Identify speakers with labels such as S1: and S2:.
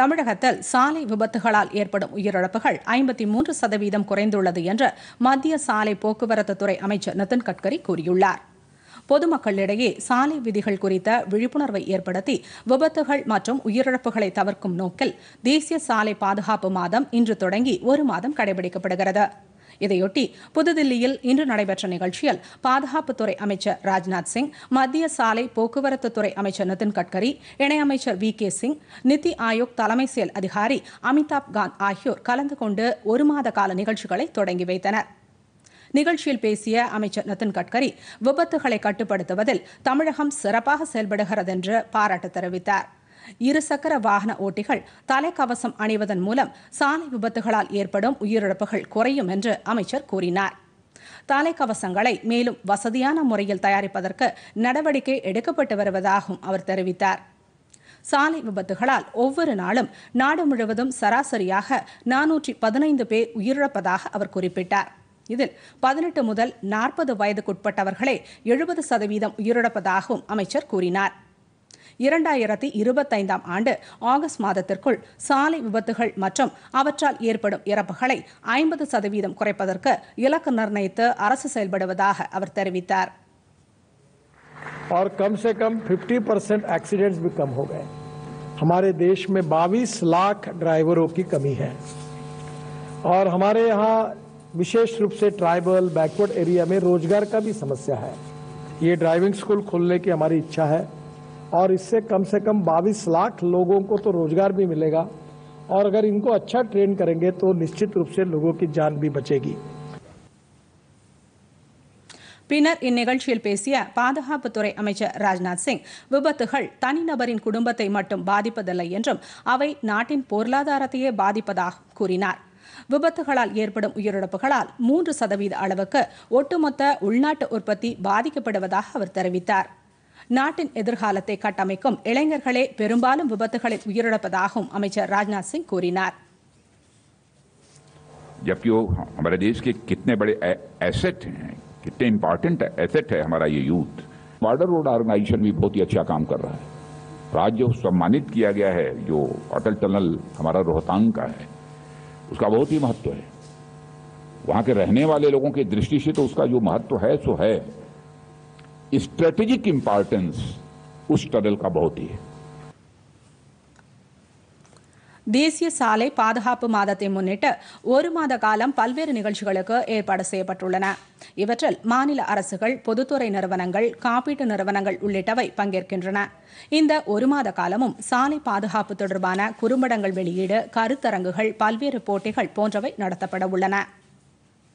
S1: தமிழகத்தில் சாலை விபத்துகளால் ஏற்படும் உயிரிழப்புகள் ஐம்பத்தி மூன்று சதவீதம் குறைந்துள்ளது என்று மத்திய சாலை போக்குவரத்து துறை அமைச்சர் நிதின் கட்கரி கூறியுள்ளார் பொதுமக்களிடையே சாலை விதிகள் குறித்த விழிப்புணர்வை ஏற்படுத்தி விபத்துகள் மற்றும் உயிரிழப்புகளை தவிர்க்கும் நோக்கில் தேசிய சாலை பாதுகாப்பு மாதம் இன்று தொடங்கி ஒரு மாதம் கடைபிடிக்கப்படுகிறது இதையொட்டி புதுதில்லியில் இன்று நடைபெற்ற நிகழ்ச்சியில் பாதுகாப்புத்துறை அமைச்சர் ராஜ்நாத் சிங் மத்திய சாலை போக்குவரத்துத்துறை அமைச்சர் நிதின் கட்கரி இணையமைச்சர் வி கே சிங் நித்தி ஆயோக் தலைமை செயல் அதிகாரி அமிதாப் காந்த் ஆகியோர் கலந்து கொண்டு ஒரு மாத கால நிகழ்ச்சிகளை தொடங்கி வைத்தனர் நிகழ்ச்சியில் பேசிய அமைச்சர் நிதின் கட்கரி விபத்துகளை கட்டுப்படுத்துவதில் தமிழகம் சிறப்பாக செயல்படுகிறது என்று பாராட்டு தெரிவித்தாா் இருசக்கர வாகன ஓட்டிகள் தலைக்கவசம் அணிவதன் மூலம் சாலை விபத்துகளால் ஏற்படும் உயிரிழப்புகள் குறையும் என்று அமைச்சர் கூறினார் தலைக்கவசங்களை மேலும் வசதியான முறையில் தயாரிப்பதற்கு நடவடிக்கை எடுக்கப்பட்டு வருவதாகவும் அவர் தெரிவித்தார் சாலை விபத்துகளால் ஒவ்வொரு நாளும் நாடு முழுவதும் சராசரியாக நானூற்றி பதினைந்து பேர் உயிரிழப்பதாக அவர் குறிப்பிட்டார் இதில் பதினெட்டு முதல் நாற்பது வயதுக்குட்பட்டவர்களே எழுபது சதவீதம் உயிரிழப்பதாகவும் அமைச்சர் கூறினார் இரண்டாயிரத்தி இருபத்தைந்தாம் ஆண்டு ஆகஸ்ட் மாதத்திற்குள் சாலை விபத்துகள் மற்றும் அவற்றால் ஏற்படும் இறப்புகளை ஐம்பது சதவீதம் குறைப்பதற்கு இலக்கு நிர்ணயித்து அரசு செயல்படுவதாக அவர் தெரிவித்தார்
S2: और कम से कम 50 परसेंट एक्सीडेंट्स भी कम हो गए हमारे देश में 22 लाख ड्राइवरों की कमी है और हमारे यहाँ विशेष रूप से ट्राइबल बैकवर्ड एरिया में रोजगार का भी समस्या है ये ड्राइविंग स्कूल खोलने की हमारी इच्छा है और इससे कम से कम 22 लाख लोगों को तो रोज़गार भी मिलेगा और अगर इनको अच्छा ट्रेन करेंगे तो निश्चित रूप से लोगों की जान भी बचेगी
S1: பின்னர் இந்நிகழ்ச்சியில் பேசிய பாதுகாப்புத்துறை அமைச்சர் ராஜ்நாத் சிங் விபத்துகள் தனிநபரின் குடும்பத்தை மட்டும் பாதிப்பதில்லை என்றும் அவை நாட்டின் பொருளாதாரத்தையே பாதிப்பதாக கூறினார் விபத்துகளால் ஏற்படும் உயிரிழப்புகளால் மூன்று சதவீத அளவுக்கு ஒட்டுமொத்த உள்நாட்டு உற்பத்தி பாதிக்கப்படுவதாக அவர் தெரிவித்தாா் நாட்டின் எதிர்காலத்தை
S3: जबकि अच्छा काम कर रहा है राज्य सम्मानित किया गया है जो अटल टनल हमारा रोहतांग का है उसका बहुत ही महत्व है वहाँ के रहने वाले लोगों की दृष्टि से तो उसका जो महत्व है सो है स्ट्रेटेजिक इंपॉर्टेंस उस टनल का बहुत ही है
S1: தேசிய சாலை பாதுகாப்பு மாதத்தை முன்னிட்டு ஒரு மாத காலம் பல்வேறு நிகழ்ச்சிகளுக்கு ஏற்பாடு செய்யப்பட்டுள்ளன இவற்றில் மாநில அரசுகள் பொதுத்துறை நிறுவனங்கள் காப்பீட்டு நிறுவனங்கள் உள்ளிட்டவை பங்கேற்கின்றன இந்த ஒரு மாத காலமும் சாலை பாதுகாப்பு தொடர்பான குறும்படங்கள் வெளியீடு கருத்தரங்குகள் பல்வேறு போட்டிகள் போன்றவை நடத்தப்பட உள்ளன